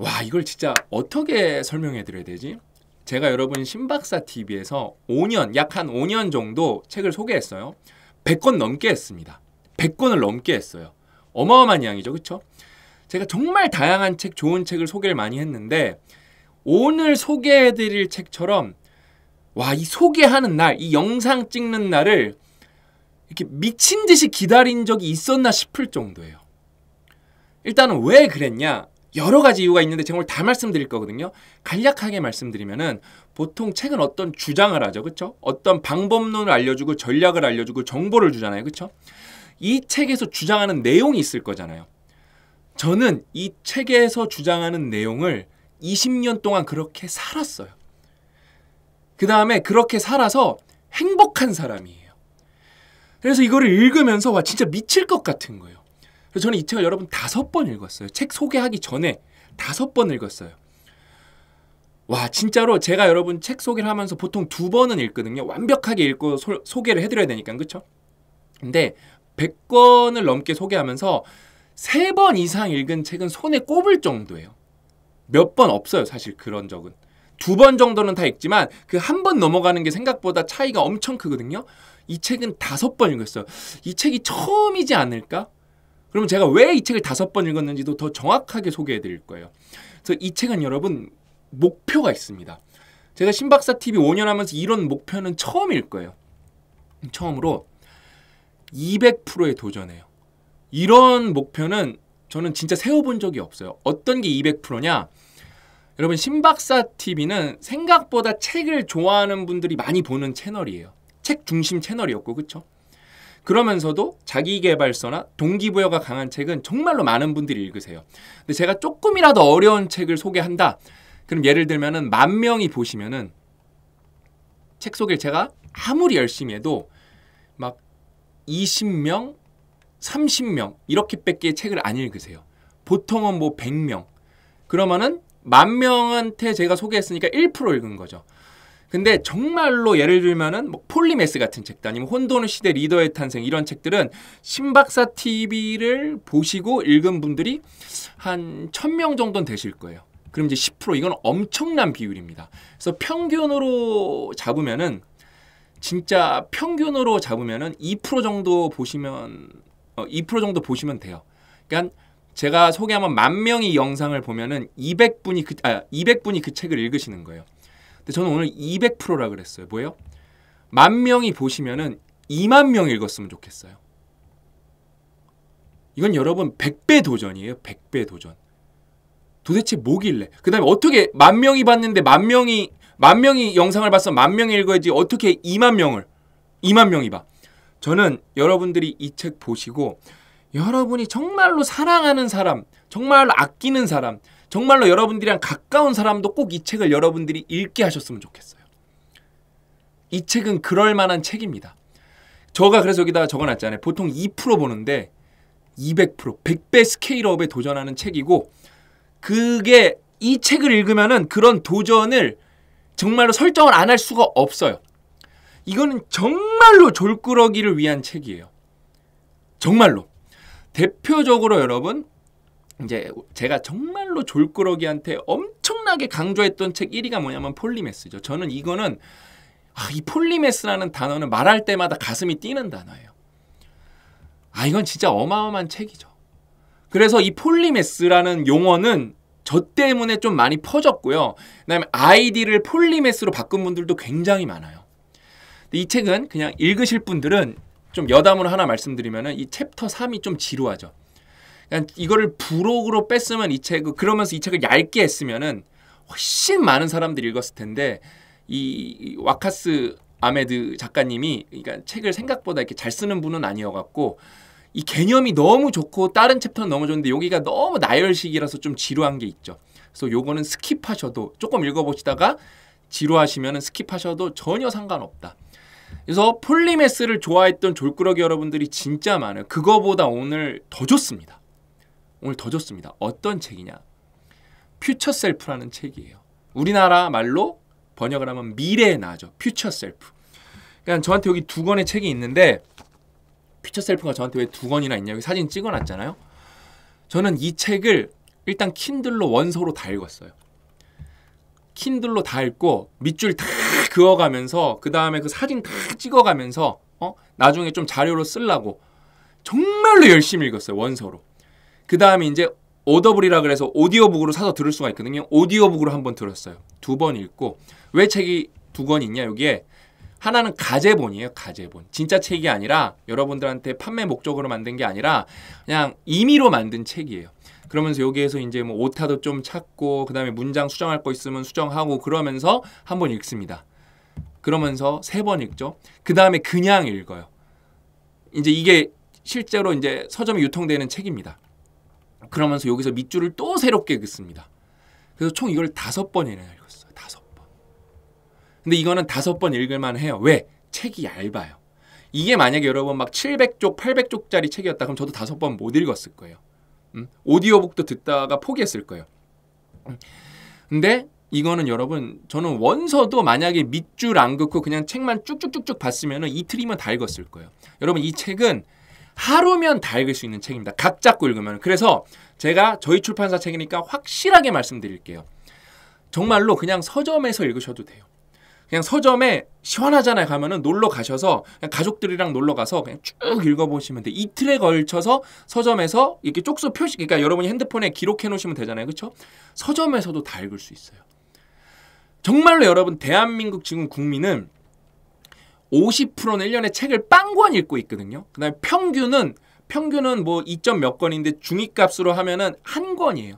와 이걸 진짜 어떻게 설명해 드려야 되지? 제가 여러분 신박사 TV에서 5년 약 한 5년 정도 책을 소개했어요. 100권 넘게 했습니다. 100권을 넘게 했어요. 어마어마한 양이죠. 그렇죠? 제가 정말 다양한 책, 좋은 책을 소개를 많이 했는데 오늘 소개해 드릴 책처럼 와, 이 소개하는 날, 이 영상 찍는 날을 이렇게 미친 듯이 기다린 적이 있었나 싶을 정도예요. 일단은 왜 그랬냐? 여러 가지 이유가 있는데 제가 오늘 다 말씀드릴 거거든요. 간략하게 말씀드리면은 보통 책은 어떤 주장을 하죠. 그렇죠? 어떤 방법론을 알려주고 전략을 알려주고 정보를 주잖아요. 그렇죠? 이 책에서 주장하는 내용이 있을 거잖아요. 저는 이 책에서 주장하는 내용을 20년 동안 그렇게 살았어요. 그 다음에 그렇게 살아서 행복한 사람이에요. 그래서 이거를 읽으면서 와 진짜 미칠 것 같은 거예요. 그래서 저는 이 책을 여러분 다섯 번 읽었어요. 책 소개하기 전에 다섯 번 읽었어요. 와 진짜로 제가 여러분 책 소개를 하면서 보통 두 번은 읽거든요. 완벽하게 읽고 소, 소개를 해드려야 되니까 그쵸? 근데 100권을 넘게 소개하면서 세 번 이상 읽은 책은 손에 꼽을 정도예요. 몇 번 없어요 사실 그런 적은. 두 번 정도는 다 읽지만 그 한 번 넘어가는 게 생각보다 차이가 엄청 크거든요. 이 책은 다섯 번 읽었어요. 이 책이 처음이지 않을까? 그러면 제가 왜 이 책을 다섯 번 읽었는지도 더 정확하게 소개해 드릴 거예요. 그래서 이 책은 여러분 목표가 있습니다. 제가 신박사 TV 5년 하면서 이런 목표는 처음일 거예요. 처음으로 200%에 도전해요. 이런 목표는 저는 진짜 세워본 적이 없어요. 어떤 게 200%냐? 여러분 신박사 TV는 생각보다 책을 좋아하는 분들이 많이 보는 채널이에요. 책 중심 채널이었고 그렇죠? 그러면서도 자기계발서나 동기부여가 강한 책은 정말로 많은 분들이 읽으세요. 근데 제가 조금이라도 어려운 책을 소개한다. 그럼 예를 들면은 만 명이 보시면은 책 소개를 제가 아무리 열심히 해도 막 20명, 30명 이렇게뺏기에 책을 안 읽으세요. 보통은 뭐 100명. 그러면은 만 명한테 제가 소개했으니까 1% 읽은 거죠. 근데 정말로 예를 들면은 뭐 폴리메스 같은 책도 아니면 혼돈의 시대 리더의 탄생 이런 책들은 신박사 TV를 보시고 읽은 분들이 한1 0 0 0명 정도는 되실 거예요. 그럼 이제 10% 이건 엄청난 비율입니다. 그래서 평균으로 잡으면은 진짜 평균으로 잡으면은 2% 정도 보시면 어, 2% 정도 보시면 돼요. 그러니까 제가 소개하면 만 명이 영상을 보면은 200분이 그 아, 200분이 그 책을 읽으시는 거예요. 저는 오늘 200%라 그랬어요. 뭐예요? 만 명이 보시면은 2만 명 읽었으면 좋겠어요. 이건 여러분 100배 도전이에요. 100배 도전. 도대체 뭐길래? 그 다음에 어떻게 만 명이 봤는데 만 명이 만 명이 영상을 봤어 만 명이 읽어야지 어떻게 2만 명을 2만 명이 봐. 저는 여러분들이 이 책 보시고 여러분이 정말로 사랑하는 사람, 정말 로 아끼는 사람, 정말로 여러분들이랑 가까운 사람도 꼭 이 책을 여러분들이 읽게 하셨으면 좋겠어요. 이 책은 그럴 만한 책입니다. 저가 그래서 여기다가 적어놨잖아요. 보통 2% 보는데 200% 100배 스케일업에 도전하는 책이고 그게 이 책을 읽으면은 그런 도전을 정말로 설정을 안 할 수가 없어요. 이거는 정말로 졸꾸러기를 위한 책이에요. 정말로. 대표적으로 여러분 이제 제가 정말로 졸꾸러기한테 엄청나게 강조했던 책 1위가 뭐냐면 폴리메스죠. 저는 이거는 아, 이 폴리메스라는 단어는 말할 때마다 가슴이 뛰는 단어예요. 아 이건 진짜 어마어마한 책이죠. 그래서 이 폴리메스라는 용어는 저 때문에 좀 많이 퍼졌고요. 그다음에 아이디를 폴리메스로 바꾼 분들도 굉장히 많아요. 이 책은 그냥 읽으실 분들은 좀 여담으로 하나 말씀드리면은 이 챕터 3이 좀 지루하죠. 그냥 그러니까 이거를 부록으로 뺐으면 이 책을 그러면서 이 책을 얇게 했으면은 훨씬 많은 사람들이 읽었을 텐데 이 와카스 아메드 작가님이 그러니까 책을 생각보다 이렇게 잘 쓰는 분은 아니어갖고 이 개념이 너무 좋고 다른 챕터는 너무 좋은데 여기가 너무 나열식이라서 좀 지루한 게 있죠. 그래서 요거는 스킵하셔도 조금 읽어보시다가 지루하시면 스킵하셔도 전혀 상관없다. 그래서 폴리메스를 좋아했던 졸꾸러기 여러분들이 진짜 많아요. 그거보다 오늘 더 좋습니다. 오늘 더 줬습니다. 어떤 책이냐? 퓨처 셀프라는 책이에요. 우리나라 말로 번역을 하면 미래의 나죠. 퓨처 셀프. 그러니까 저한테 여기 두 권의 책이 있는데 퓨처 셀프가 저한테 왜 두 권이나 있냐? 여기 사진 찍어놨잖아요. 저는 이 책을 일단 킨들로 원서로 다 읽었어요. 킨들로 다 읽고 밑줄 다 그어가면서 그 다음에 그 사진 다 찍어가면서 어? 나중에 좀 자료로 쓰려고 정말로 열심히 읽었어요 원서로 그 다음에 이제 오더블이라 그래서 오디오북으로 사서 들을 수가 있거든요. 오디오북으로 한 번 들었어요. 두 번 읽고 왜 책이 두 권 있냐 여기에 하나는 가제본이에요. 가제본. 진짜 책이 아니라 여러분들한테 판매 목적으로 만든 게 아니라 그냥 임의로 만든 책이에요. 그러면서 여기에서 이제 뭐 오타도 좀 찾고 그다음에 문장 수정할 거 있으면 수정하고 그러면서 한 번 읽습니다. 그러면서 세 번 읽죠. 그다음에 그냥 읽어요. 이제 이게 실제로 이제 서점에 유통되는 책입니다. 그러면서 여기서 밑줄을 또 새롭게 긋습니다. 그래서 총 이걸 다섯 번이나 읽었어요. 다섯 번. 근데 이거는 다섯 번 읽을만 해요. 왜? 책이 얇아요. 이게 만약에 여러분 막 700쪽, 800쪽짜리 책이었다 그럼 저도 다섯 번 못 읽었을 거예요. 음? 오디오북도 듣다가 포기했을 거예요. 음. 근데 이거는 여러분 저는 원서도 만약에 밑줄 안 긋고 그냥 책만 쭉쭉쭉쭉 봤으면 이틀이면 다 읽었을 거예요. 여러분 이 책은 하루면 다 읽을 수 있는 책입니다. 각 잡고 읽으면. 그래서 제가 저희 출판사 책이니까 확실하게 말씀드릴게요. 정말로 그냥 서점에서 읽으셔도 돼요. 그냥 서점에 시원하잖아요. 가면은 놀러 가셔서 가족들이랑 놀러 가서 그냥 쭉 읽어보시면 돼. 이틀에 걸쳐서 서점에서 이렇게 쪽수 표시, 그러니까 여러분이 핸드폰에 기록해 놓으시면 되잖아요. 그렇죠? 서점에서도 다 읽을 수 있어요. 정말로 여러분 대한민국 지금 국민은 50%는 1년에 책을 빵권 읽고 있거든요. 그다음에 평균은 평균은 뭐 2점 몇 권인데 중위값으로 하면은 한 권이에요.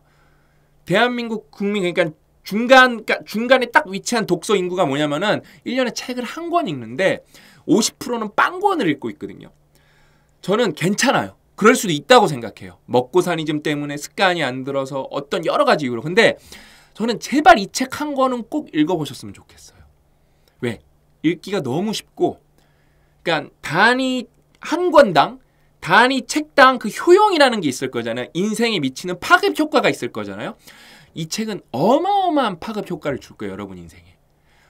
대한민국 국민 그러니까 중간 그러니까 중간에 딱 위치한 독서 인구가 뭐냐면은 1년에 책을 한 권 읽는데 50%는 빵권을 읽고 있거든요. 저는 괜찮아요. 그럴 수도 있다고 생각해요. 먹고 사니즘 때문에 습관이 안 들어서 어떤 여러 가지 이유로. 근데 저는 제발 이 책 한 권은 꼭 읽어보셨으면 좋겠어요. 왜? 읽기가 너무 쉽고 그러니까 단위 한 권당 단위 책당 그 효용이라는 게 있을 거잖아요. 인생에 미치는 파급 효과가 있을 거잖아요. 이 책은 어마어마한 파급 효과를 줄 거예요, 여러분 인생에.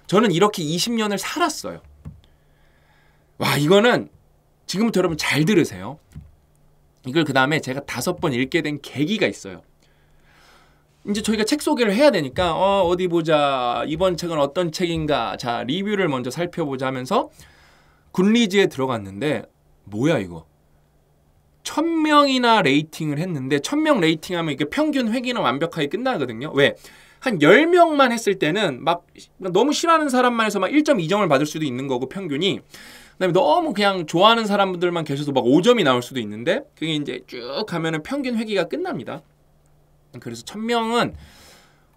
저는 이렇게 20년을 살았어요. 와, 이거는 지금부터 여러분 잘 들으세요. 이걸 그 다음에 제가 다섯 번 읽게 된 계기가 있어요. 이제 저희가 책 소개를 해야 되니까 어, 어디 보자 이번 책은 어떤 책인가 자 리뷰를 먼저 살펴보자 하면서 굿리즈에 들어갔는데 뭐야 이거 천명이나 레이팅을 했는데 천명 레이팅하면 이게 평균 회기는 완벽하게 끝나거든요 왜? 한 열명만 했을 때는 막 너무 싫어하는 사람만 해서 막 1.2점을 받을 수도 있는 거고 평균이 그다음에 너무 그냥 좋아하는 사람들만 계셔서 막 5점이 나올 수도 있는데 그게 이제 쭉 가면은 평균 회기가 끝납니다 그래서 천명은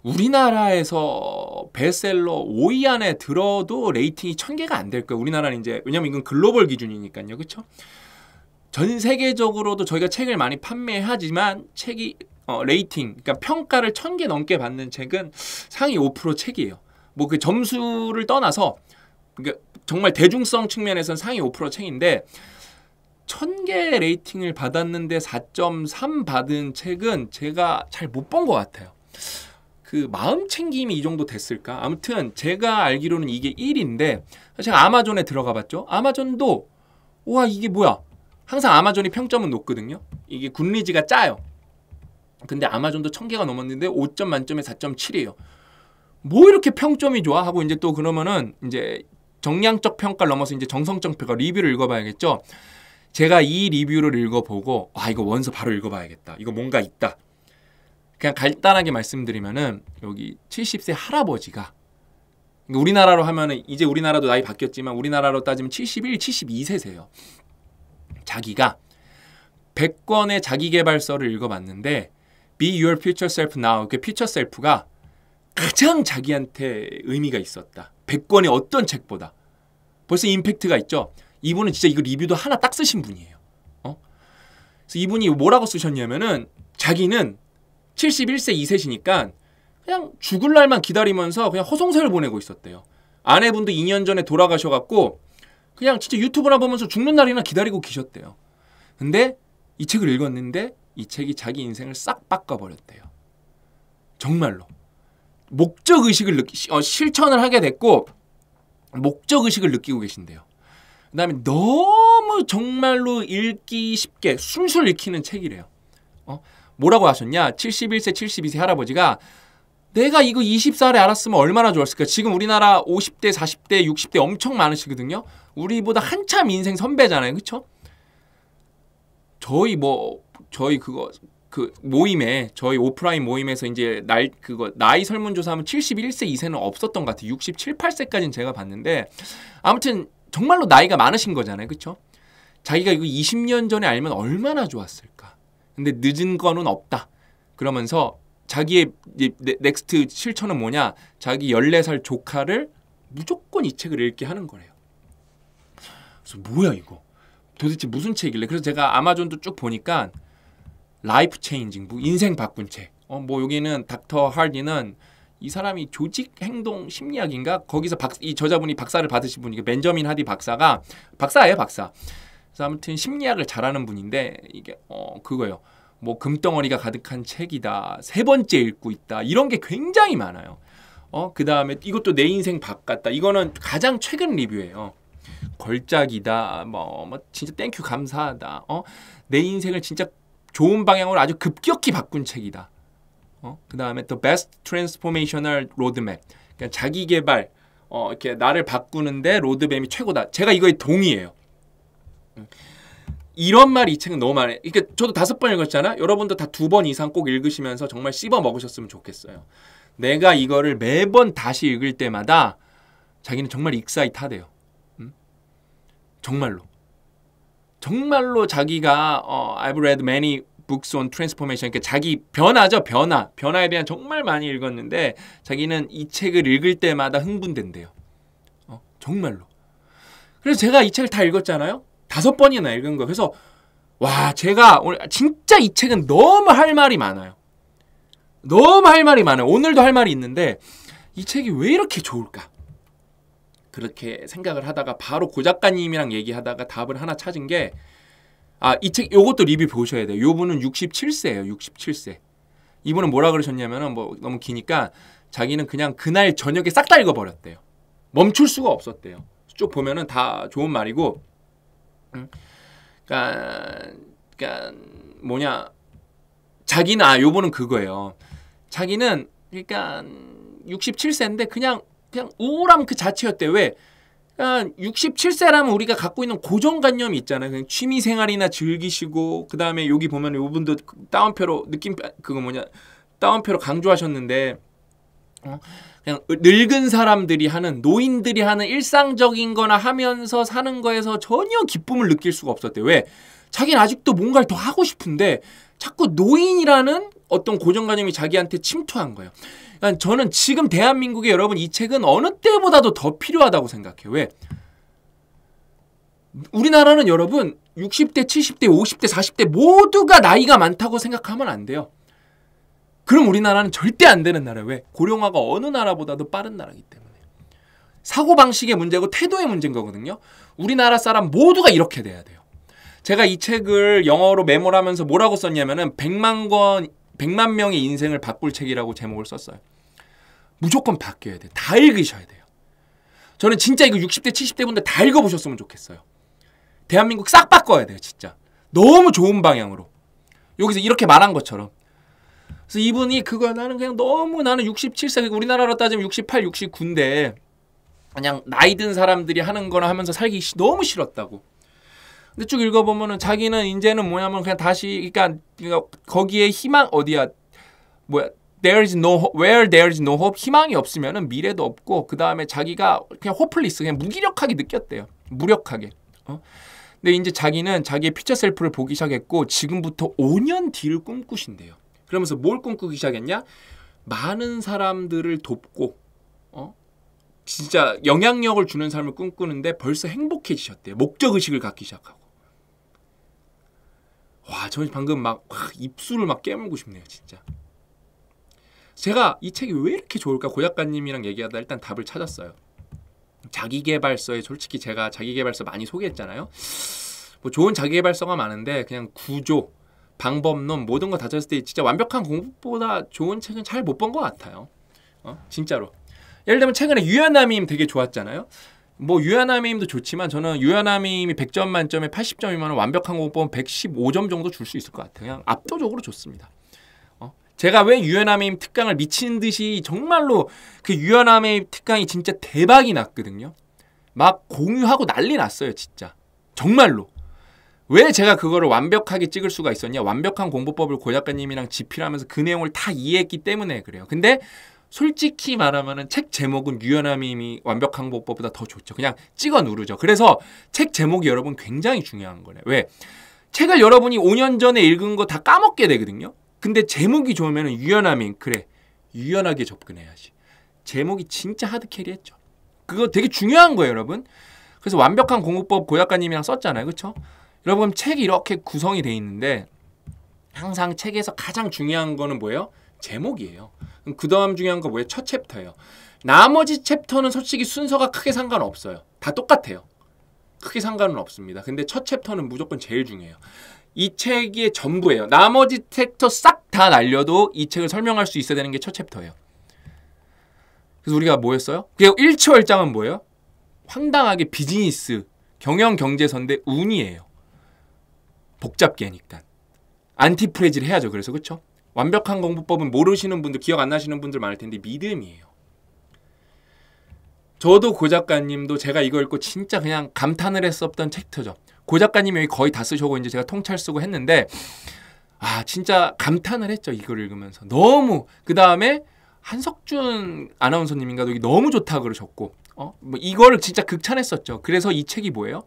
우리나라에서 베셀러 5위 안에 들어도 레이팅이 1000개가 안 될 거예요. 우리나라는 이제 왜냐면 이건 글로벌 기준이니까요. 그렇죠? 전 세계적으로도 저희가 책을 많이 판매하지만 책이 어, 레이팅, 그러니까 평가를 1000개 넘게 받는 책은 상위 5% 책이에요. 뭐 그 점수를 떠나서 그러니까 정말 대중성 측면에서는 상위 5% 책인데 1000개 레이팅을 받았는데 4.3 받은 책은 제가 잘 못 본 것 같아요. 그 마음 챙김이 이 정도 됐을까? 아무튼 제가 알기로는 이게 1인데 제가 아마존에 들어가 봤죠. 아마존도 와 이게 뭐야? 항상 아마존이 평점은 높거든요. 이게 굿리지가 짜요. 근데 아마존도 1000개가 넘었는데 5점 만점에 4.7이에요. 뭐 이렇게 평점이 좋아? 하고 이제 또 그러면은 이제 정량적 평가를 넘어서 이제 정성적 평가 리뷰를 읽어봐야겠죠. 제가 이 리뷰를 읽어보고 아 이거 원서 바로 읽어봐야겠다. 이거 뭔가 있다. 그냥 간단하게 말씀드리면은 여기 70세 할아버지가 그러니까 우리나라로 하면은 이제 우리나라도 나이 바뀌었지만 우리나라로 따지면 71, 72세세요. 자기가 100권의 자기개발서를 읽어봤는데 Be Your Future Self Now 그 Future Self가 가장 자기한테 의미가 있었다. 100권의 어떤 책보다 벌써 임팩트가 있죠. 이분은 진짜 이거 리뷰도 하나 딱 쓰신 분이에요. 어? 그래서 이분이 뭐라고 쓰셨냐면은 자기는 71세 2세시니까 그냥 죽을 날만 기다리면서 그냥 허송세를 보내고 있었대요. 아내분도 2년 전에 돌아가셔갖고 그냥 진짜 유튜브나 보면서 죽는 날이나 기다리고 계셨대요. 근데 이 책을 읽었는데 이 책이 자기 인생을 싹 바꿔버렸대요. 정말로. 목적 의식을 느끼 어, 실천을 하게 됐고 목적 의식을 느끼고 계신대요 그다음에 너무 정말로 읽기 쉽게 술술 읽히는 책이래요. 어? 뭐라고 하셨냐? 71세, 72세 할아버지가 내가 이거 20살에 알았으면 얼마나 좋았을까. 지금 우리나라 50대, 40대, 60대 엄청 많으시거든요. 우리보다 한참 인생 선배잖아요. 그쵸? 저희 뭐 저희 그거 그 모임에 저희 오프라인 모임에서 이제 날 그거 나이 설문조사하면 71세 이세는 없었던 것 같아요. 67, 8세까지는 제가 봤는데 아무튼 정말로 나이가 많으신 거잖아요. 그렇죠? 자기가 이거 20년 전에 알면 얼마나 좋았을까. 근데 늦은 거는 없다. 그러면서 자기의 네, 넥스트 실천은 뭐냐? 자기 14살 조카를 무조건 이 책을 읽게 하는 거래요. 그래서 뭐야 이거? 도대체 무슨 책이래 그래서 제가 아마존도 쭉 보니까 라이프 체인징, 뭐 인생 바꾼 책. 어, 뭐 여기는 닥터 할디는 이 사람이 조직 행동 심리학인가 거기서 박, 이 저자분이 박사를 받으신 분이 맨저민 그 하디 박사가 박사예요 박사. 그래서 아무튼 심리학을 잘하는 분인데 이게 어 그거예요. 뭐 금덩어리가 가득한 책이다. 세 번째 읽고 있다. 이런 게 굉장히 많아요. 어 그다음에 이것도 내 인생 바꿨다. 이거는 가장 최근 리뷰예요. 걸작이다. 뭐, 뭐 진짜 땡큐 감사하다. 어내 인생을 진짜 좋은 방향으로 아주 급격히 바꾼 책이다. 어? 그 다음에 또 Best Transformational Roadmap. 그러니까 자기 개발, 어, 이렇게 나를 바꾸는데 로드맵이 최고다. 제가 이거에 동의해요. 음. 이런 말이 이 책은 너무 많아요. 이게 저도 다섯 번 읽었잖아. 여러분도 다 두 번 이상 꼭 읽으시면서 정말 씹어 먹으셨으면 좋겠어요. 내가 이거를 매번 다시 읽을 때마다 자기는 정말 익사이타대요. 음? 정말로. 정말로 자기가 어, I've read many 북스 온 트랜스포메이션 그러니까 자기 변화죠 변화 변화에 대한 정말 많이 읽었는데 자기는 이 책을 읽을 때마다 흥분된대요 어, 정말로 그래서 제가 이 책을 다 읽었잖아요 다섯 번이나 읽은 거 그래서 와 제가 오늘 진짜 이 책은 너무 할 말이 많아요 너무 할 말이 많아요 오늘도 할 말이 있는데 이 책이 왜 이렇게 좋을까 그렇게 생각을 하다가 바로 고 작가님이랑 얘기하다가 답을 하나 찾은 게 아, 이 책 요것도 리뷰 보셔야 돼요. 요 분은 67세예요. 67세. 이분은 뭐라 그러셨냐면은 뭐 너무 기니까 자기는 그냥 그날 저녁에 싹 다 읽어 버렸대요. 멈출 수가 없었대요. 쭉 보면은 다 좋은 말이고 음, 그니까그니까 그러니까 뭐냐 자기는 아 요번은 그거예요. 자기는 그니까 67세인데 그냥 그냥 우울함 그 자체였대. 왜? 그러니까 67세라면 우리가 갖고 있는 고정관념이 있잖아요. 그냥 취미 생활이나 즐기시고 그다음에 여기 보면 이분도 다운표로 느낌 그거 뭐냐 다운표로 강조하셨는데 어? 그냥 늙은 사람들이 하는 노인들이 하는 일상적인 거나 하면서 사는 거에서 전혀 기쁨을 느낄 수가 없었대. 왜? 자기는 아직도 뭔가를 더 하고 싶은데 자꾸 노인이라는 어떤 고정관념이 자기한테 침투한 거예요. 그러니까 저는 지금 대한민국의 여러분 이 책은 어느 때보다도 더 필요하다고 생각해요. 왜? 우리나라는 여러분 60대, 70대, 50대, 40대 모두가 나이가 많다고 생각하면 안 돼요. 그럼 우리나라는 절대 안 되는 나라예요. 왜? 고령화가 어느 나라보다도 빠른 나라이기 때문에. 사고방식의 문제고 태도의 문제인 거거든요. 우리나라 사람 모두가 이렇게 돼야 돼요. 제가 이 책을 영어로 메모를 하면서 뭐라고 썼냐면은 100만 권 100만 명의 인생을 바꿀 책이라고 제목을 썼어요. 무조건 바뀌어야 돼. 다 읽으셔야 돼요. 저는 진짜 이거 60대, 70대 분들 다 읽어보셨으면 좋겠어요. 대한민국 싹 바꿔야 돼요, 진짜. 너무 좋은 방향으로. 여기서 이렇게 말한 것처럼. 그래서 이분이 그거 나는 그냥 너무 나는 67세, 우리나라로 따지면 68, 69인데 그냥 나이 든 사람들이 하는 거나 하면서 살기 너무 싫었다고. 근데 쭉 읽어보면은 자기는 이제는 뭐냐면 그냥 다시 그러니까, 그러니까 거기에 희망 어디야 뭐야 there is no where there is no hope 희망이 없으면은 미래도 없고 그 다음에 자기가 그냥 호플리스 그냥 무기력하게 느꼈대요 무력하게 어? 근데 이제 자기는 자기의 피처 셀프를 보기 시작했고 지금부터 5년 뒤를 꿈꾸신대요 그러면서 뭘 꿈꾸기 시작했냐 많은 사람들을 돕고 어? 진짜 영향력을 주는 삶을 꿈꾸는데 벌써 행복해지셨대요 목적의식을 갖기 시작하고 와, 저는 방금 막확 입술을 막 깨물고 싶네요, 진짜. 제가 이 책이 왜 이렇게 좋을까 고작가님이랑 얘기하다 일단 답을 찾았어요. 자기개발서에 솔직히 제가 자기개발서 많이 소개했잖아요. 뭐 좋은 자기개발서가 많은데 그냥 구조, 방법론 모든 거다 쳤을 때 진짜 완벽한 공부보다 좋은 책은 잘 못 본 것 같아요. 어? 진짜로. 예를 들면 최근에 유연함임 되게 좋았잖아요. 뭐 유야나미임도 좋지만 저는 유야나미임이 100점 만점에 80점이면 완벽한 공법은 115점 정도 줄 수 있을 것 같아요. 그냥 압도적으로 좋습니다. 어? 제가 왜 유야나미임 특강을 미친 듯이 정말로 그 유야나미임 특강이 진짜 대박이 났거든요. 막 공유하고 난리 났어요, 진짜. 정말로. 왜 제가 그거를 완벽하게 찍을 수가 있었냐? 완벽한 공부법을 고작가님이랑 집필하면서 그 내용을 다 이해했기 때문에 그래요. 근데 솔직히 말하면은 책 제목은 유연함이 완벽한 것보다 더 좋죠. 그냥 찍어 누르죠. 그래서 책 제목이 여러분 굉장히 중요한 거네. 왜? 책을 여러분이 5년 전에 읽은 거 다 까먹게 되거든요. 근데 제목이 좋으면 유연함이 그래. 유연하게 접근해야지. 제목이 진짜 하드캐리했죠. 그거 되게 중요한 거예요, 여러분. 그래서 완벽한 공부법 고약가님이랑 썼잖아요. 그렇죠? 여러분 책이 이렇게 구성이 돼 있는데 항상 책에서 가장 중요한 거는 뭐예요? 제목이에요. 그 다음 중요한 거 뭐예요? 첫 챕터예요. 나머지 챕터는 솔직히 순서가 크게 상관없어요. 다 똑같아요. 크게 상관은 없습니다. 근데 첫 챕터는 무조건 제일 중요해요. 이 책의 전부예요. 나머지 챕터 싹 다 날려도 이 책을 설명할 수 있어야 되는 게 첫 챕터예요. 그래서 우리가 뭐였어요? 그리고 1초월장은 뭐예요? 황당하게 비즈니스, 경영 경제선대 운이에요. 복잡게 하니까. 안티프레지를 해야죠. 그래서 그렇죠? 완벽한 공부법은 모르시는 분들, 기억 안 나시는 분들 많을 텐데 믿음이에요. 저도 고 작가님도 제가 이거 읽고 진짜 그냥 감탄을 했었던 챕터죠. 고 작가님이 거의 다 쓰셔고 이제 제가 통찰 쓰고 했는데 아 진짜 감탄을 했죠 이걸 읽으면서 너무 그 다음에 한석준 아나운서님인가도 너무 좋다 그러셨고 어뭐이걸 진짜 극찬했었죠. 그래서 이 책이 뭐예요?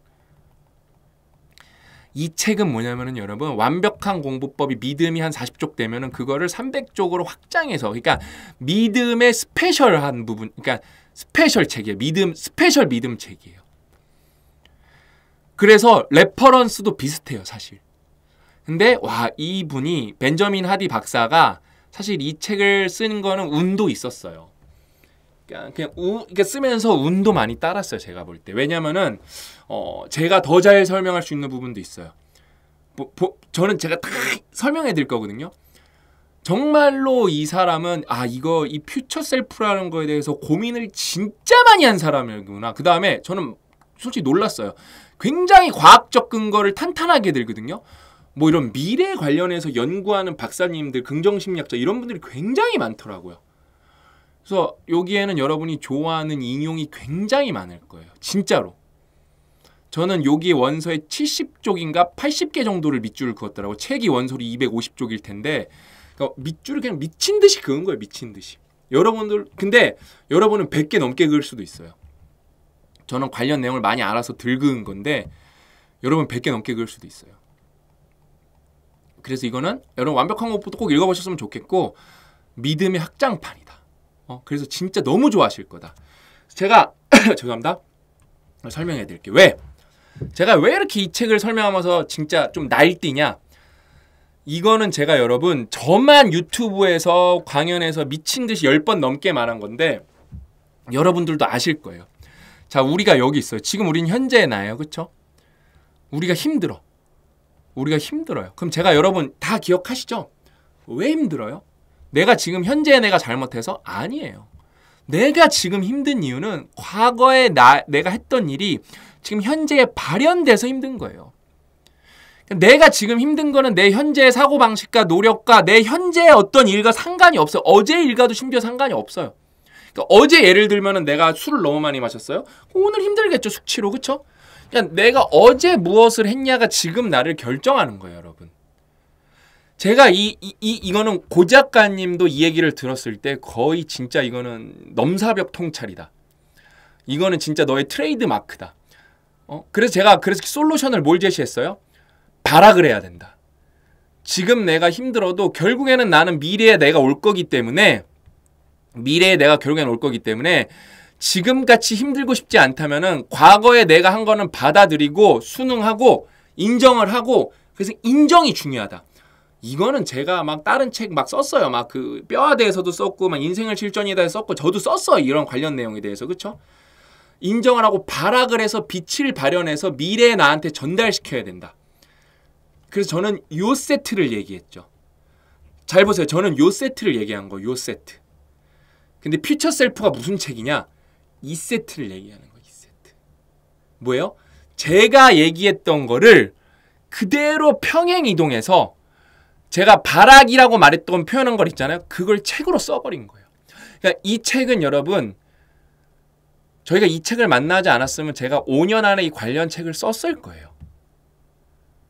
이 책은 뭐냐면은 여러분 완벽한 공부법이 믿음이 한 40쪽 되면은 그거를 300쪽으로 확장해서 그러니까 믿음의 스페셜한 부분 그러니까 스페셜 책이에요. 믿음 스페셜 믿음 책이에요. 그래서 레퍼런스도 비슷해요, 사실. 근데 와, 이분이 벤저민 하디 박사가 사실 이 책을 쓴 거는 운도 있었어요. 그냥, 그러니까 그냥 우, 이렇게 쓰면서 운도 많이 따랐어요. 제가 볼 때. 왜냐면은, 어, 제가 더 잘 설명할 수 있는 부분도 있어요. 보, 보, 저는 제가 다 설명해 드릴 거거든요. 정말로 이 사람은 아 이거 이 퓨처 셀프라는 거에 대해서 고민을 진짜 많이 한 사람이구나. 그 다음에 저는 솔직히 놀랐어요. 굉장히 과학적 근거를 탄탄하게 들거든요. 뭐 이런 미래 관련해서 연구하는 박사님들, 긍정심리학자 이런 분들이 굉장히 많더라고요. 그래서 여기에는 여러분이 좋아하는 인용이 굉장히 많을 거예요. 진짜로. 저는 여기 원서의 70쪽인가 80개 정도를 밑줄을 그었더라고. 책이 원서리 250쪽일 텐데 그러니까 밑줄을 그냥 미친 듯이 그은 거예요. 미친 듯이. 여러분들 근데 여러분은 100개 넘게 그을 수도 있어요. 저는 관련 내용을 많이 알아서 들그은 건데 여러분 100개 넘게 그을 수도 있어요. 그래서 이거는 여러분 완벽한 것부터 꼭 읽어보셨으면 좋겠고 믿음의 확장판이다. 어, 그래서 진짜 너무 좋아하실 거다. 제가 죄송합니다. 설명해 드릴게요. 왜? 제가 왜 이렇게 이 책을 설명하면서 진짜 좀 날뛰냐? 이거는 제가 여러분 저만 유튜브에서 강연에서 미친 듯이 10번 넘게 말한 건데 여러분들도 아실 거예요. 자, 우리가 여기 있어요. 지금 우린 현재에 나예요. 그렇죠? 우리가 힘들어. 우리가 힘들어요. 그럼 제가 여러분 다 기억하시죠? 왜 힘들어요? 내가 지금 현재 내가 잘못해서 아니에요. 내가 지금 힘든 이유는 과거에 나, 내가 했던 일이 지금 현재에 발현돼서 힘든 거예요. 내가 지금 힘든 거는 내 현재의 사고방식과 노력과 내 현재의 어떤 일과 상관이 없어요. 어제 일과도 심지어 상관이 없어요. 그러니까 어제 예를 들면 은 내가 술을 너무 많이 마셨어요. 오늘 힘들겠죠. 숙취로. 그쵸? 그러 그러니까 내가 어제 무엇을 했냐가 지금 나를 결정하는 거예요. 여러분. 제가 이, 이, 이거는고 작가님도 이 얘기를 들었을 때 거의 진짜 이거는 넘사벽 통찰이다. 이거는 진짜 너의 트레이드 마크다. 어? 그래서 제가 그래서 솔루션을 뭘 제시했어요? 발악을 해야 된다. 지금 내가 힘들어도 결국에는 나는 미래에 내가 올 거기 때문에 미래에 내가 결국엔 올 거기 때문에 지금같이 힘들고 싶지 않다면은 과거에 내가 한 거는 받아들이고 수능하고 인정을 하고 그래서 인정이 중요하다. 이거는 제가 막 다른 책 막 썼어요. 막 그 뼈에 대해서도 썼고 막 인생을 실전이다 썼고 저도 썼어요. 이런 관련 내용에 대해서. 그렇죠? 인정을 하고 발악을 해서 빛을 발현해서 미래의 나한테 전달시켜야 된다. 그래서 저는 요 세트를 얘기했죠. 잘 보세요. 저는 요 세트를 얘기한 거. 요 세트. 근데 퓨처 셀프가 무슨 책이냐? 이 세트를 얘기하는 거. 이 세트. 뭐예요? 제가 얘기했던 거를 그대로 평행 이동해서 제가 발악이라고 말했던 표현한 걸 있잖아요. 그걸 책으로 써버린 거예요. 그러니까 이 책은 여러분 저희가 이 책을 만나지 않았으면 제가 5년 안에 이 관련 책을 썼을 거예요.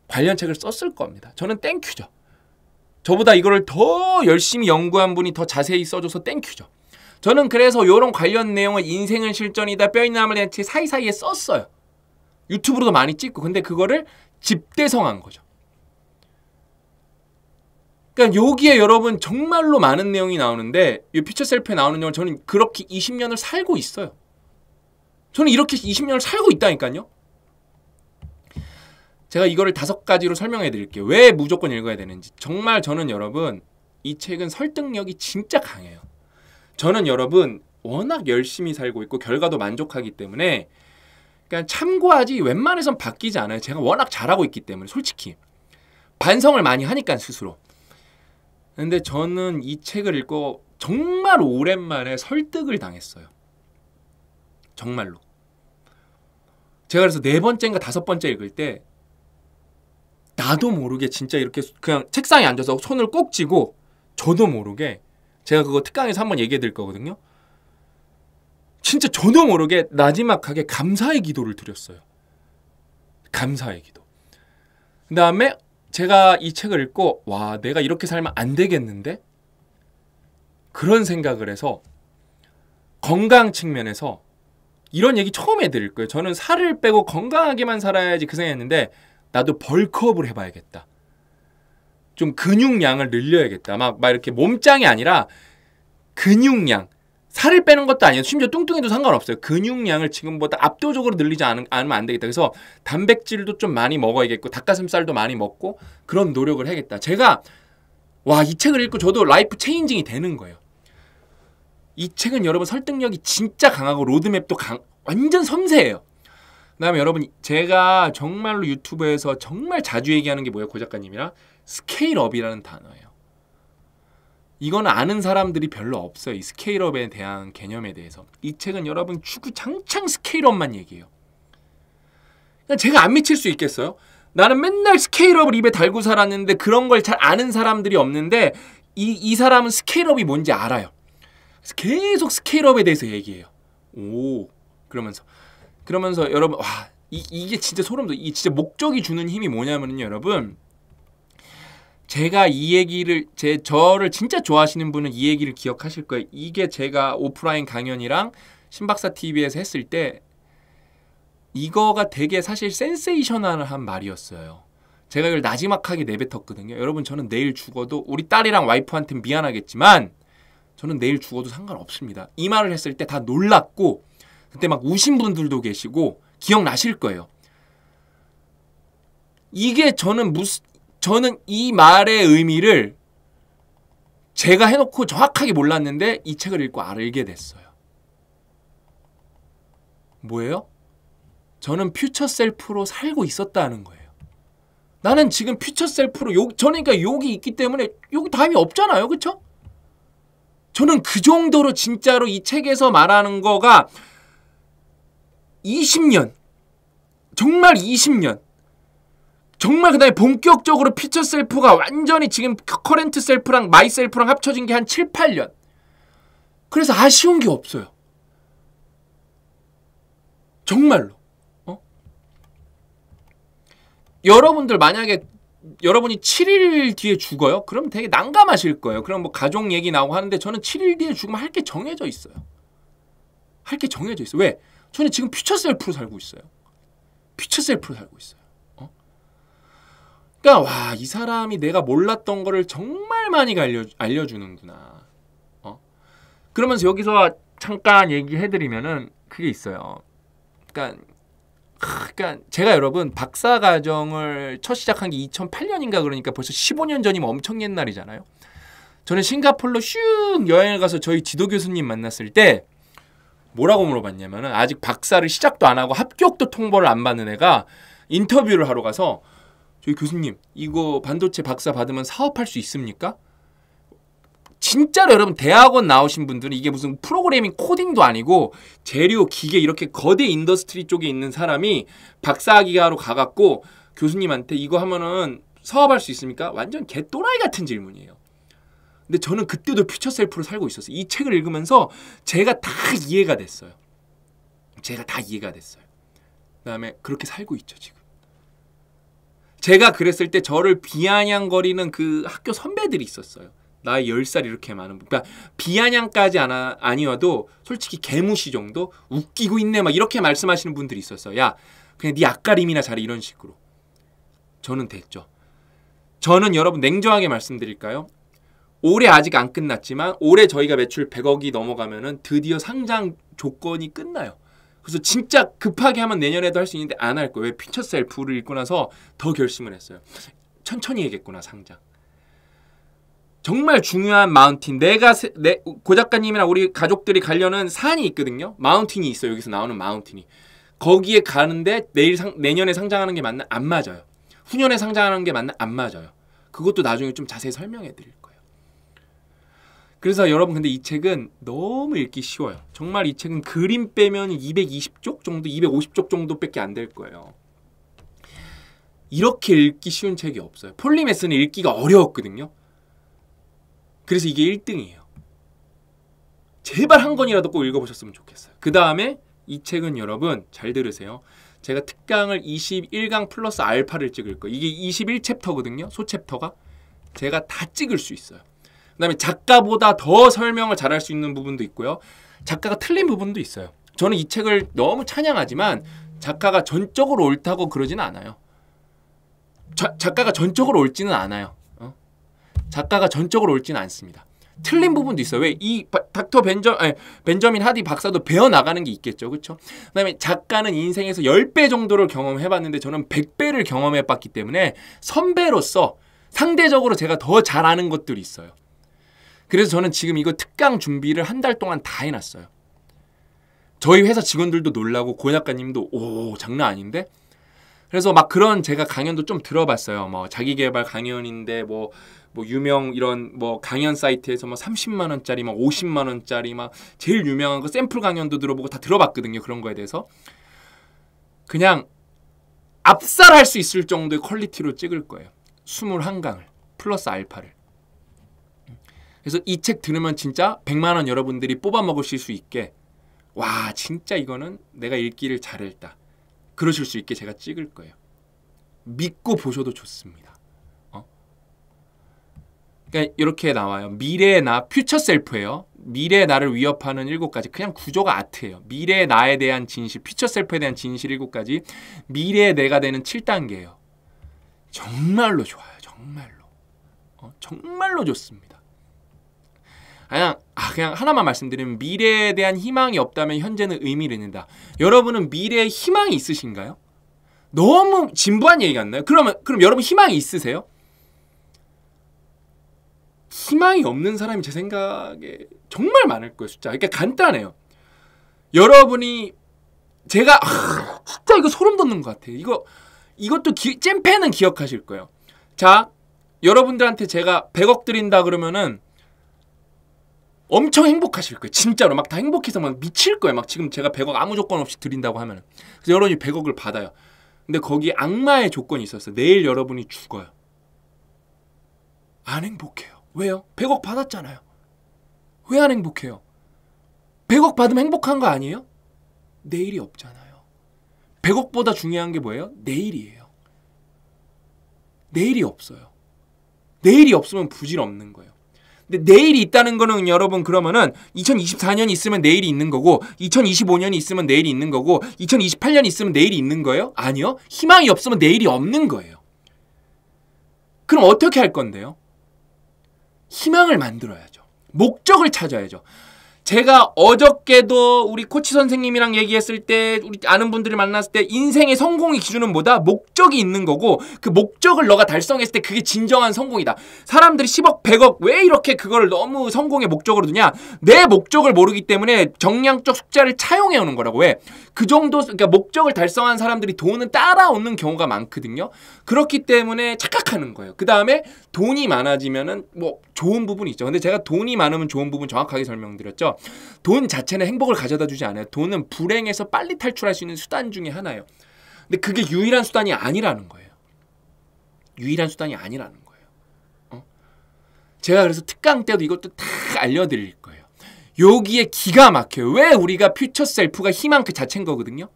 관련 책을 썼을 겁니다. 저는 땡큐죠. 저보다 이거를 더 열심히 연구한 분이 더 자세히 써줘서 땡큐죠. 저는 그래서 이런 관련 내용을 인생은 실전이다, 뼈있나물 대체 사이사이에 썼어요. 유튜브로도 많이 찍고 근데 그거를 집대성한 거죠. 그러니까 여기에 여러분 정말로 많은 내용이 나오는데 이 피처 셀프에 나오는 내용을 저는 그렇게 20년을 살고 있어요. 저는 이렇게 20년을 살고 있다니까요. 제가 이거를 다섯 가지로 설명해 드릴게요. 왜 무조건 읽어야 되는지. 정말 저는 여러분 이 책은 설득력이 진짜 강해요. 저는 여러분 워낙 열심히 살고 있고 결과도 만족하기 때문에 그냥 참고하지 웬만해선 바뀌지 않아요. 제가 워낙 잘하고 있기 때문에 솔직히 반성을 많이 하니까 스스로. 근데 저는 이 책을 읽고 정말 오랜만에 설득을 당했어요. 정말로. 제가 그래서 네 번째인가 다섯 번째 읽을 때 나도 모르게 진짜 이렇게 그냥 책상에 앉아서 손을 꼭 쥐고 저도 모르게 제가 그거 특강에서 한번 얘기해 드릴 거거든요. 진짜 저도 모르게 마지막하게 감사의 기도를 드렸어요. 감사의 기도. 그 다음에 제가 이 책을 읽고 와 내가 이렇게 살면 안 되겠는데 그런 생각을 해서 건강 측면에서 이런 얘기 처음 에드릴 거예요. 저는 살을 빼고 건강하게만 살아야지 그 생각했는데 나도 벌크업을 해봐야겠다. 좀 근육량을 늘려야겠다. 막, 막 이렇게 몸짱이 아니라 근육량. 살을 빼는 것도 아니에요. 심지어 뚱뚱해도 상관없어요. 근육량을 지금보다 압도적으로 늘리지 않으면 안 되겠다. 그래서 단백질도 좀 많이 먹어야겠고 닭가슴살도 많이 먹고 그런 노력을 해야겠다. 제가 와 이 책을 읽고 저도 라이프 체인징이 되는 거예요. 이 책은 여러분 설득력이 진짜 강하고 로드맵도 강, 완전 섬세해요. 그 다음에 여러분 제가 정말로 유튜브에서 정말 자주 얘기하는 게 뭐예요? 고 작가님이랑 스케일업이라는 단어예요. 이건 아는 사람들이 별로 없어요. 이 스케일업에 대한 개념에 대해서. 이 책은 여러분 축구 장창 스케일업만 얘기해요. 그러니까 제가 안 미칠 수 있겠어요? 나는 맨날 스케일업을 입에 달고 살았는데 그런 걸 잘 아는 사람들이 없는데 이, 이 사람은 스케일업이 뭔지 알아요. 계속 스케일업에 대해서 얘기해요. 오 그러면서 그러면서 여러분 와 이, 이게 진짜 소름 돋이 진짜 목적이 주는 힘이 뭐냐면요 여러분 제가 이 얘기를 제 저를 진짜 좋아하시는 분은 이 얘기를 기억하실 거예요. 이게 제가 오프라인 강연이랑 신박사 TV에서 했을 때 이거가 되게 사실 센세이셔을한 말이었어요. 제가 이걸 나지막하게 내뱉었거든요. 여러분 저는 내일 죽어도 우리 딸이랑 와이프한테 미안하겠지만 저는 내일 죽어도 상관없습니다. 이 말을 했을 때 다 놀랐고 그때 막 우신 분들도 계시고 기억나실 거예요. 이게 저는 무슨 저는 이 말의 의미를 제가 해놓고 정확하게 몰랐는데 이 책을 읽고 알게 됐어요. 뭐예요? 저는 퓨처 셀프로 살고 있었다는 거예요. 나는 지금 퓨처 셀프로 요, 저는 그러니까 욕이 있기 때문에 욕다음이 없잖아요. 그쵸? 저는 그 정도로 진짜로 이 책에서 말하는 거가 20년 정말 20년 정말 그다음에 본격적으로 피처 셀프가 완전히 지금 그 커렌트 셀프랑 마이 셀프랑 합쳐진 게 한 7, 8년. 그래서 아쉬운 게 없어요. 정말로. 어? 여러분들 만약에 여러분이 7일 뒤에 죽어요? 그럼 되게 난감하실 거예요. 그럼 뭐 가족 얘기 나오고 하는데 저는 7일 뒤에 죽으면 할 게 정해져 있어요. 할 게 정해져 있어요. 왜? 저는 지금 퓨처 셀프로 살고 있어요. 퓨처 셀프로 살고 있어요. 그러니까 와이 사람이 내가 몰랐던 거를 정말 많이 알려, 알려주는구나. 어? 그러면서 여기서 잠깐 얘기해드리면은 그게 있어요. 그러니까 그러니까 제가 여러분 박사 과정을 첫 시작한 게 2008년인가 그러니까 벌써 15년 전이면 엄청 옛날이잖아요. 저는 싱가폴로 슝 여행을 가서 저희 지도 교수님 만났을 때 뭐라고 물어봤냐면은 아직 박사를 시작도 안 하고 합격도 통보를 안 받는 애가 인터뷰를 하러 가서 저희 교수님 이거 반도체 박사 받으면 사업할 수 있습니까? 진짜로 여러분 대학원 나오신 분들은 이게 무슨 프로그래밍 코딩도 아니고 재료 기계 이렇게 거대 인더스트리 쪽에 있는 사람이 박사학위하러 가갖고 교수님한테 이거 하면은 사업할 수 있습니까? 완전 개또라이 같은 질문이에요. 근데 저는 그때도 퓨처셀프로 살고 있었어요. 이 책을 읽으면서 제가 다 이해가 됐어요. 제가 다 이해가 됐어요. 그 다음에 그렇게 살고 있죠 지금. 제가 그랬을 때 저를 비아냥거리는 그 학교 선배들이 있었어요. 나이 10살 이렇게 많은 그러니까 비아냥까지 아나, 아니어도 솔직히 개무시 정도 웃기고 있네 막 이렇게 말씀하시는 분들이 있었어요. 야 그냥 네 앞가림이나 잘해 이런 식으로 저는 됐죠. 저는 여러분 냉정하게 말씀드릴까요? 올해 아직 안 끝났지만 올해 저희가 매출 100억이 넘어가면은 드디어 상장 조건이 끝나요. 그래서 진짜 급하게 하면 내년에도 할 수 있는데 안 할 거예요. 피처셀 부를 읽고 나서 더 결심을 했어요. 천천히 해겠구나 상장. 정말 중요한 마운틴. 내가 세, 내, 고 작가님이나 우리 가족들이 가려는 산이 있거든요. 마운틴이 있어요. 여기서 나오는 마운틴이. 거기에 가는데 내일 상, 내년에 상장하는 게 맞나? 안 맞아요. 후년에 상장하는 게 맞나? 안 맞아요. 그것도 나중에 좀 자세히 설명해 드릴 거예요. 그래서 여러분 근데 이 책은 너무 읽기 쉬워요. 정말 이 책은 그림 빼면 220쪽 정도, 250쪽 정도밖에 안 될 거예요. 이렇게 읽기 쉬운 책이 없어요. 폴리메스는 읽기가 어려웠거든요. 그래서 이게 1등이에요. 제발 한 권이라도 꼭 읽어보셨으면 좋겠어요. 그 다음에 이 책은 여러분 잘 들으세요. 제가 특강을 21강 플러스 알파를 찍을 거예요. 이게 21챕터거든요. 소챕터가. 제가 다 찍을 수 있어요. 그다음에 작가보다 더 설명을 잘할 수 있는 부분도 있고요. 작가가 틀린 부분도 있어요. 저는 이 책을 너무 찬양하지만 작가가 전적으로 옳다고 그러지는 않아요. 자, 작가가 전적으로 옳지는 않아요. 어? 작가가 전적으로 옳지는 않습니다. 틀린 부분도 있어요. 왜 이 닥터 벤저, 아니, 벤저민 하디 박사도 배워나가는 게 있겠죠. 그렇죠? 그 다음에 작가는 인생에서 10배 정도를 경험해봤는데 저는 100배를 경험해봤기 때문에 선배로서 상대적으로 제가 더 잘아는 것들이 있어요. 그래서 저는 지금 이거 특강 준비를 한 달 동안 다 해놨어요. 저희 회사 직원들도 놀라고 고 작가님도 오 장난 아닌데 그래서 막 그런 제가 강연도 좀 들어봤어요. 뭐 자기개발 강연인데 뭐뭐 뭐 유명 이런 뭐 강연 사이트에서 뭐 30만 원짜리 막 50만 원짜리 막 제일 유명한 거 샘플 강연도 들어보고 다 들어봤거든요. 그런 거에 대해서 그냥 압살할 수 있을 정도의 퀄리티로 찍을 거예요. 21강을 플러스 알파를. 그래서 이 책 들으면 진짜 100만 원 여러분들이 뽑아 먹으실 수 있게 와 진짜 이거는 내가 읽기를 잘했다 그러실 수 있게 제가 찍을 거예요. 믿고 보셔도 좋습니다. 어? 그러니까 이렇게 나와요. 미래의 나, 퓨처 셀프예요. 미래의 나를 위협하는 일곱 가지. 그냥 구조가 아트예요. 미래의 나에 대한 진실, 퓨처 셀프에 대한 진실 일곱 가지. 미래의 내가 되는 7단계예요. 정말로 좋아요. 정말로. 어? 정말로 좋습니다. 그냥 아, 그냥 하나만 말씀드리면 미래에 대한 희망이 없다면 현재는 의미를 잃는다. 여러분은 미래에 희망이 있으신가요? 너무 진부한 얘기 같나요? 그러면 그럼 여러분 희망이 있으세요? 희망이 없는 사람이 제 생각에 정말 많을 거예요, 숫자. 그러니까 간단해요. 여러분이 제가 아, 진짜 이거 소름 돋는 것 같아요. 이거 이것도 잼패는 기억하실 거예요. 자, 여러분들한테 제가 100억 드린다 그러면은 엄청 행복하실 거예요. 진짜로 막 다 행복해서 막 미칠 거예요. 막 지금 제가 100억 아무 조건 없이 드린다고 하면 그래서 여러분이 100억을 받아요. 근데 거기 악마의 조건이 있었어요. 내일 여러분이 죽어요. 안 행복해요. 왜요? 100억 받았잖아요. 왜 안 행복해요? 100억 받으면 행복한 거 아니에요? 내일이 없잖아요. 100억보다 중요한 게 뭐예요? 내일이에요. 내일이 없어요. 내일이 없으면 부질없는 거예요. 근데 내일이 있다는 거는 여러분 그러면은 2024년이 있으면 내일이 있는 거고 2025년이 있으면 내일이 있는 거고 2028년이 있으면 내일이 있는 거예요? 아니요. 희망이 없으면 내일이 없는 거예요. 그럼 어떻게 할 건데요? 희망을 만들어야죠. 목적을 찾아야죠. 제가 어저께도 우리 코치 선생님이랑 얘기했을 때 우리 아는 분들이 만났을 때 인생의 성공의 기준은 뭐다? 목적이 있는 거고 그 목적을 너가 달성했을 때 그게 진정한 성공이다. 사람들이 10억, 100억 왜 이렇게 그걸 너무 성공의 목적으로 두냐? 내 목적을 모르기 때문에 정량적 숫자를 차용해 오는 거라고 해. 그 정도 그러니까 목적을 달성한 사람들이 돈은 따라오는 경우가 많거든요. 그렇기 때문에 착각하는 거예요. 그다음에 돈이 많아지면은 뭐 좋은 부분이 있죠. 근데 제가 돈이 많으면 좋은 부분 정확하게 설명드렸죠. 돈 자체는 행복을 가져다 주지 않아요. 돈은 불행에서 빨리 탈출할 수 있는 수단 중에 하나예요. 근데 그게 유일한 수단이 아니라는 거예요. 유일한 수단이 아니라는 거예요. 어? 제가 그래서 특강 때도 이것도 다 알려드릴 거예요. 여기에 기가 막혀요. 왜 우리가 퓨처 셀프가 희망 그 자체인 거거든요.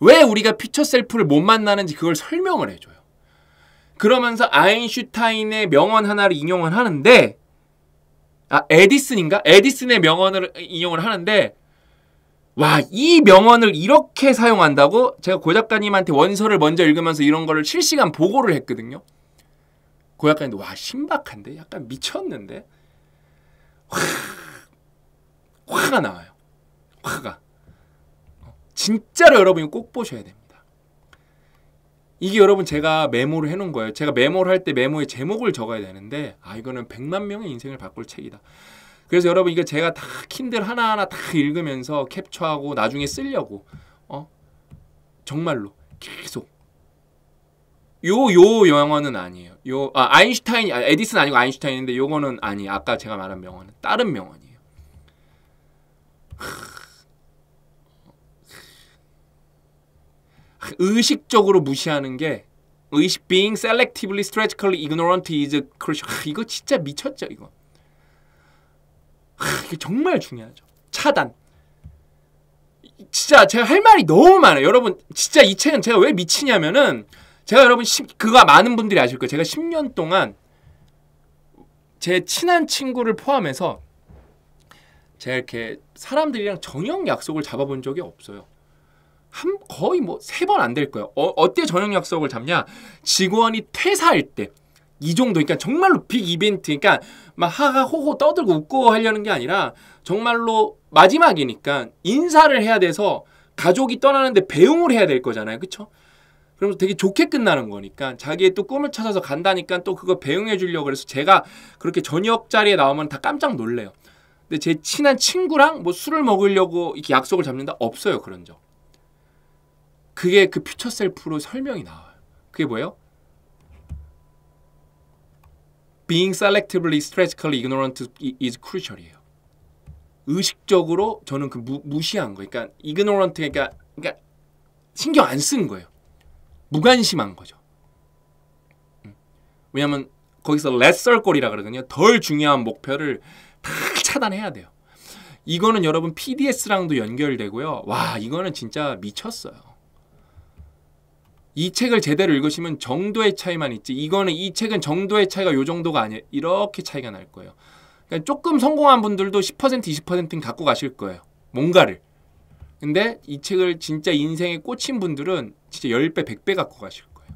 왜 우리가 퓨처 셀프를 못 만나는지 그걸 설명을 해줘요. 그러면서 아인슈타인의 명언 하나를 인용을 하는데 아 에디슨인가? 에디슨의 명언을 인용을 하는데 와, 이 명언을 이렇게 사용한다고 제가 고 작가님한테 원서를 먼저 읽으면서 이런 거를 실시간 보고를 했거든요. 고 작가님도 와, 신박한데? 약간 미쳤는데? 화, 화가 나와요. 화가. 진짜로 여러분이 꼭 보셔야 됩니다. 이게 여러분 제가 메모를 해놓은 거예요. 제가 메모를 할 때 메모의 제목을 적어야 되는데 아 이거는 100만 명의 인생을 바꿀 책이다. 그래서 여러분 이거 제가 다 킨들 하나하나 다 읽으면서 캡처하고 나중에 쓰려고 어 정말로 계속 요요 영화는 아니에요. 요 아, 아인슈타인 아, 에디슨 아니고 아인슈타인인데 요거는 아니 아까 제가 말한 명언은 다른 명언이에요. 하... 의식적으로 무시하는 게 의식 being selectively strategically ignorant is crucial. 하, 이거 진짜 미쳤죠, 이거. 하, 이게 정말 중요하죠. 차단. 진짜 제가 할 말이 너무 많아요. 여러분, 진짜 이 책은 제가 왜 미치냐면은 제가 여러분 시, 그거 많은 분들이 아실 거예요. 제가 10년 동안 제 친한 친구를 포함해서 제가 이렇게 사람들이랑 정형 약속을 잡아본 적이 없어요. 한 거의 뭐 세 번 안 될 거예요. 어, 때 저녁 약속을 잡냐? 직원이 퇴사할 때. 이 정도 그러니까 정말로 빅 이벤트 그러니까 막하가 호호 떠들고 웃고 하려는 게 아니라 정말로 마지막이니까 인사를 해야 돼서 가족이 떠나는데 배웅을 해야 될 거잖아요. 그렇죠? 그러면 되게 좋게 끝나는 거니까 자기의 또 꿈을 찾아서 간다니까 또 그거 배웅해 주려고 그래서 제가 그렇게 저녁 자리에 나오면 다 깜짝 놀래요. 근데 제 친한 친구랑 뭐 술을 먹으려고 이렇게 약속을 잡는다 없어요 그런 적. 그게 그 퓨처 셀프로 설명이 나와요. 그게 뭐예요? Being selectively strategically ignorant is crucial이에요. 의식적으로 저는 그 무, 시한 거 그러니까 ignorant 그러니까, 그러니까 신경 안 쓴 거예요. 무관심한 거죠. 음. 왜냐면 거기서 렛썰골이라 그러거든요. 덜 중요한 목표를 다 차단해야 돼요. 이거는 여러분 PDS랑도 연결되고요. 와 이거는 진짜 미쳤어요. 이 책을 제대로 읽으시면 정도의 차이만 있지 이거는 이 책은 정도의 차이가 요 정도가 아니에요. 이렇게 차이가 날 거예요. 그러니까 조금 성공한 분들도 10% 20%는 갖고 가실 거예요. 뭔가를. 근데 이 책을 진짜 인생에 꽂힌 분들은 진짜 10배, 100배 갖고 가실 거예요.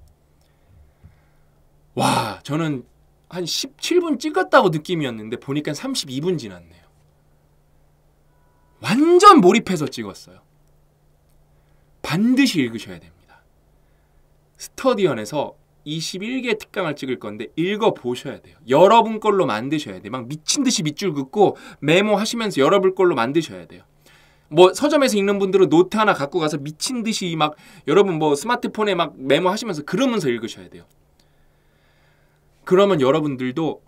와, 저는 한 17분 찍었다고 느낌이었는데 보니까 32분 지났네요. 완전 몰입해서 찍었어요. 반드시 읽으셔야 됩니다. 스터디언에서 21개 특강을 찍을 건데 읽어보셔야 돼요. 여러분 걸로 만드셔야 돼요. 막 미친 듯이 밑줄 긋고 메모하시면서 여러분 걸로 만드셔야 돼요. 뭐 서점에서 읽는 분들은 노트 하나 갖고 가서 미친 듯이 막 여러분 뭐 스마트폰에 막 메모하시면서 그러면서 읽으셔야 돼요. 그러면 여러분들도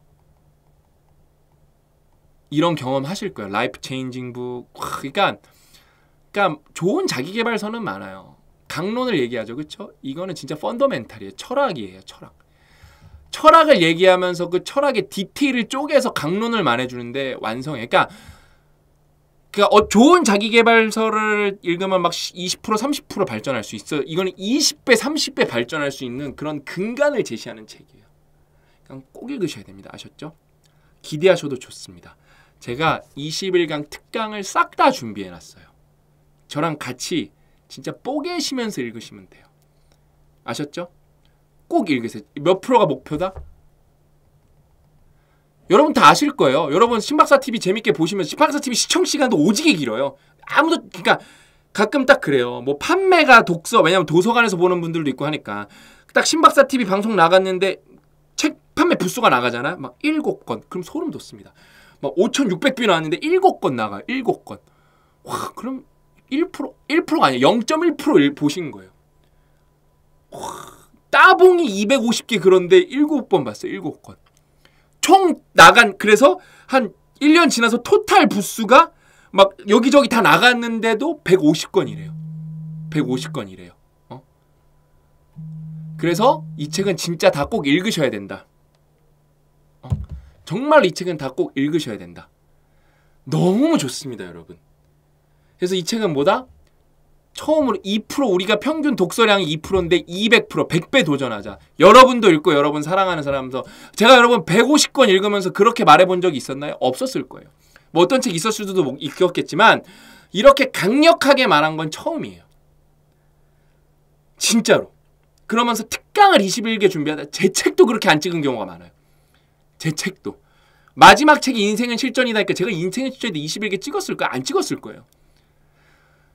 이런 경험 하실 거예요. 라이프 체인징 북. 그러니까 그러니까 좋은 자기 계발서는 많아요. 강론을 얘기하죠. 그렇죠? 이거는 진짜 펀더멘탈이에요. 철학이에요. 철학. 철학을 얘기하면서 그 철학의 디테일을 쪼개서 강론을 말해주는데 완성해. 그러니까, 그러니까 어, 좋은 자기개발서를 읽으면 막 20% 30% 발전할 수 있어. 이거는 20배 30배 발전할 수 있는 그런 근간을 제시하는 책이에요. 그냥 꼭 읽으셔야 됩니다. 아셨죠? 기대하셔도 좋습니다. 제가 21강 특강을 싹 다 준비해놨어요. 저랑 같이 진짜 뽀개시면서 읽으시면 돼요. 아셨죠? 꼭 읽으세요. 몇 프로가 목표다? 여러분 다 아실 거예요. 여러분 신박사 TV 재밌게 보시면 신박사 TV 시청 시간도 오지게 길어요. 아무도 그러니까 가끔 딱 그래요. 뭐 판매가 독서 왜냐면 도서관에서 보는 분들도 있고 하니까 딱 신박사 TV 방송 나갔는데 책 판매 부수가 나가잖아. 막 7건. 그럼 소름 돋습니다. 막 5,600뷰 나왔는데 7건 나가. 7건. 와, 그럼 1% 1%가 아니에 0.1%를 보신 거예요. 와, 따봉이 250개 그런데 7번 봤어요. 7건. 총 나간 그래서 한 1년 지나서 토탈 부수가 막 여기저기 다 나갔는데도 150건이래요. 150건이래요. 어? 그래서 이 책은 진짜 다 꼭 읽으셔야 된다. 어? 정말 이 책은 다 꼭 읽으셔야 된다. 너무 좋습니다, 여러분. 그래서 이 책은 뭐다? 처음으로 2% 우리가 평균 독서량이 2%인데 200% 100배 도전하자. 여러분도 읽고 여러분 사랑하는 사람서 제가 여러분 150권 읽으면서 그렇게 말해본 적이 있었나요? 없었을 거예요. 뭐 어떤 책 있었을 수도 있었겠지만 뭐 이렇게 강력하게 말한 건 처음이에요. 진짜로. 그러면서 특강을 21개 준비하다 제 책도 그렇게 안 찍은 경우가 많아요. 제 책도. 마지막 책이 인생은 실전이다 니까 제가 인생의 실전인데 21개 찍었을 거예요? 안 찍었을 거예요.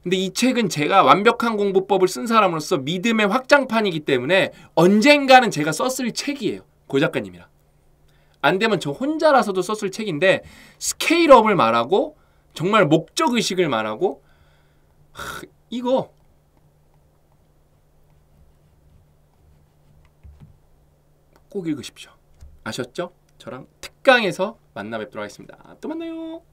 근데 이 책은 제가 완벽한 공부법을 쓴 사람으로서 믿음의 확장판이기 때문에 언젠가는 제가 썼을 책이에요. 고작가님이라안 되면 저 혼자라서도 썼을 책인데 스케일업을 말하고 정말 목적 의식을 말하고 하, 이거 꼭 읽으십시오. 아셨죠? 저랑 특강에서 만나 뵙도록 하겠습니다. 또 만나요.